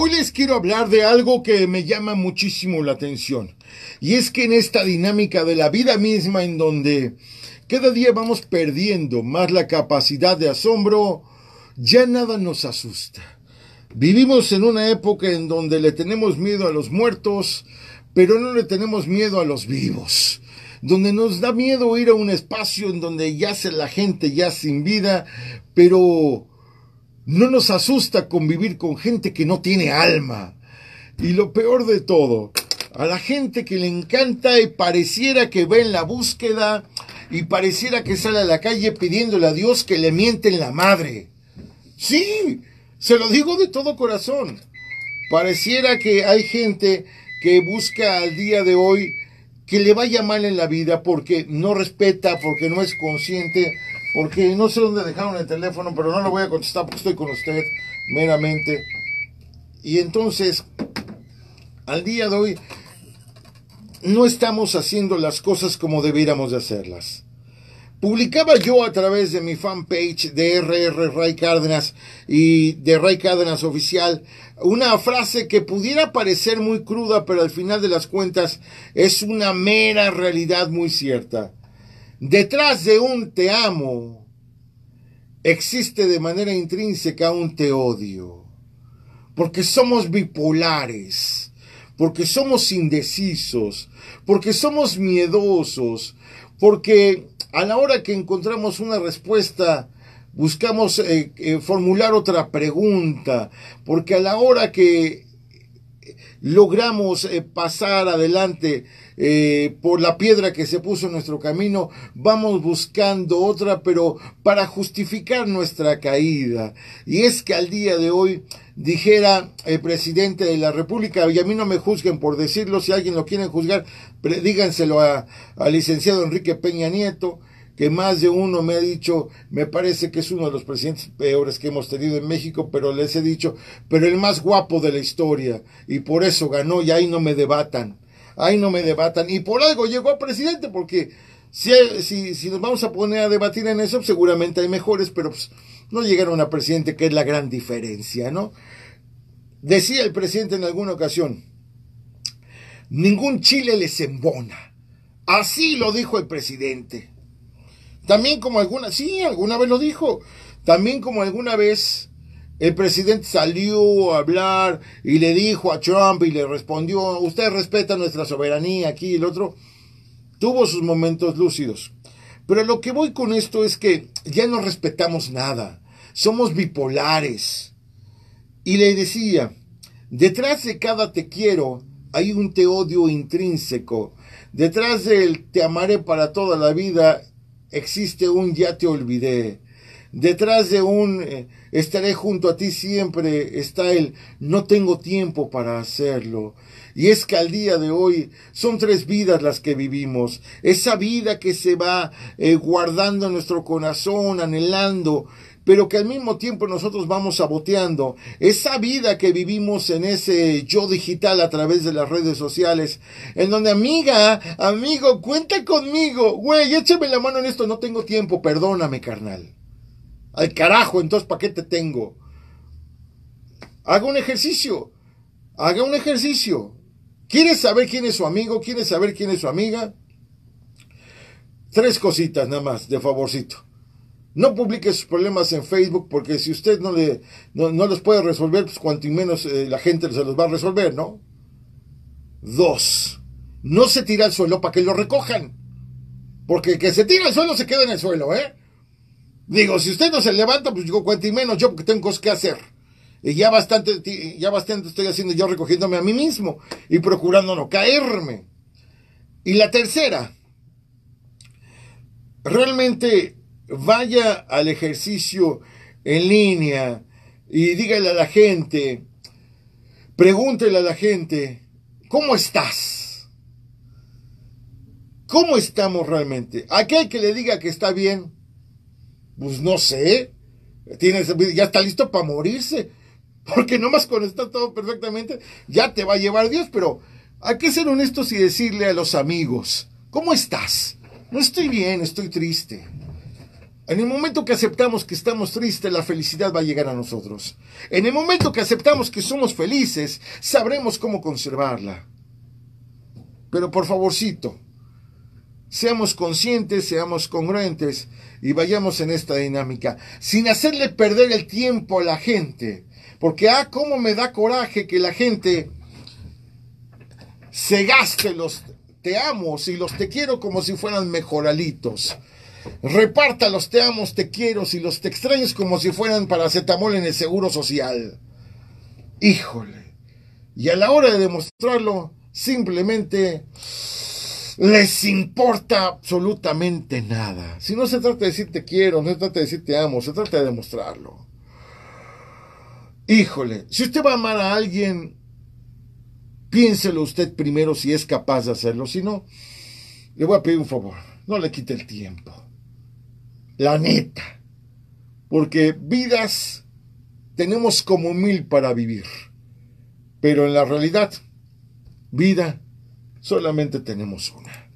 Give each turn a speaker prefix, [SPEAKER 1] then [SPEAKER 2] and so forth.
[SPEAKER 1] Hoy les quiero hablar de algo que me llama muchísimo la atención. Y es que en esta dinámica de la vida misma en donde cada día vamos perdiendo más la capacidad de asombro, ya nada nos asusta. Vivimos en una época en donde le tenemos miedo a los muertos, pero no le tenemos miedo a los vivos donde nos da miedo ir a un espacio en donde yace la gente ya sin vida, pero no nos asusta convivir con gente que no tiene alma. Y lo peor de todo, a la gente que le encanta y pareciera que va en la búsqueda y pareciera que sale a la calle pidiéndole a Dios que le mienten la madre. Sí, se lo digo de todo corazón. Pareciera que hay gente que busca al día de hoy que le vaya mal en la vida porque no respeta, porque no es consciente porque no sé dónde dejaron el teléfono, pero no lo voy a contestar porque estoy con usted meramente. Y entonces, al día de hoy, no estamos haciendo las cosas como debiéramos de hacerlas. Publicaba yo a través de mi fanpage de RR Ray Cárdenas y de Ray Cárdenas Oficial una frase que pudiera parecer muy cruda, pero al final de las cuentas es una mera realidad muy cierta. Detrás de un te amo existe de manera intrínseca un te odio, porque somos bipolares, porque somos indecisos, porque somos miedosos, porque a la hora que encontramos una respuesta, buscamos eh, eh, formular otra pregunta, porque a la hora que logramos eh, pasar adelante eh, por la piedra que se puso en nuestro camino, vamos buscando otra, pero para justificar nuestra caída. Y es que al día de hoy dijera el presidente de la República, y a mí no me juzguen por decirlo, si alguien lo quiere juzgar, díganselo al licenciado Enrique Peña Nieto, que más de uno me ha dicho, me parece que es uno de los presidentes peores que hemos tenido en México, pero les he dicho, pero el más guapo de la historia, y por eso ganó, y ahí no me debatan, ahí no me debatan, y por algo llegó a presidente, porque si, si nos vamos a poner a debatir en eso, seguramente hay mejores, pero pues, no llegaron a presidente, que es la gran diferencia, ¿no? Decía el presidente en alguna ocasión, ningún chile les embona. Así lo dijo el presidente. También como alguna, sí, alguna vez lo dijo, también como alguna vez el presidente salió a hablar y le dijo a Trump y le respondió, usted respeta nuestra soberanía aquí y el otro, tuvo sus momentos lúcidos. Pero lo que voy con esto es que ya no respetamos nada, somos bipolares. Y le decía, detrás de cada te quiero hay un te odio intrínseco, detrás del te amaré para toda la vida existe un ya te olvidé, detrás de un eh, estaré junto a ti siempre, está el no tengo tiempo para hacerlo. Y es que al día de hoy son tres vidas las que vivimos. Esa vida que se va eh, guardando en nuestro corazón, anhelando, pero que al mismo tiempo nosotros vamos saboteando. Esa vida que vivimos en ese yo digital a través de las redes sociales, en donde amiga, amigo, cuenta conmigo, güey, échame la mano en esto, no tengo tiempo, perdóname, carnal. Al carajo, entonces, ¿para qué te tengo? Haga un ejercicio. Haga un ejercicio. quiere saber quién es su amigo? quiere saber quién es su amiga? Tres cositas nada más, de favorcito. No publique sus problemas en Facebook porque si usted no, le, los puede resolver, pues cuanto menos eh, la gente se los va a resolver, ¿no? Dos, no se tira al suelo para que lo recojan. Porque el que se tira al suelo se queda en el suelo, ¿eh? Digo, si usted no se levanta, pues yo cuente y menos yo, porque tengo cosas que hacer. Y ya bastante, ya bastante estoy haciendo yo recogiéndome a mí mismo y procurando no caerme. Y la tercera, realmente vaya al ejercicio en línea y dígale a la gente, pregúntele a la gente, ¿cómo estás? ¿Cómo estamos realmente? Aquel que le diga que está bien, pues no sé. ya está listo para morirse. Porque nomás cuando está todo perfectamente, ya te va a llevar Dios. Pero hay que ser honestos y decirle a los amigos, ¿cómo estás? No estoy bien, estoy triste. En el momento que aceptamos que estamos tristes, la felicidad va a llegar a nosotros. En el momento que aceptamos que somos felices, sabremos cómo conservarla. Pero por favorcito, Seamos conscientes, seamos congruentes y vayamos en esta dinámica, sin hacerle perder el tiempo a la gente. Porque, ah, cómo me da coraje que la gente se gaste los te amo y los te quiero como si fueran mejoralitos. Reparta los te amo, te quiero y los te extrañes como si fueran paracetamol en el seguro social. Híjole. Y a la hora de demostrarlo, simplemente les importa absolutamente nada. Si no se trata de decir te quiero, no se trata de decir te amo, se trata de demostrarlo. Híjole, si usted va a amar a alguien, piénselo usted primero si es capaz de hacerlo. Si no, le voy a pedir un favor, no le quite el tiempo. La neta. Porque vidas tenemos como mil para vivir. Pero en la realidad, vida solamente tenemos una.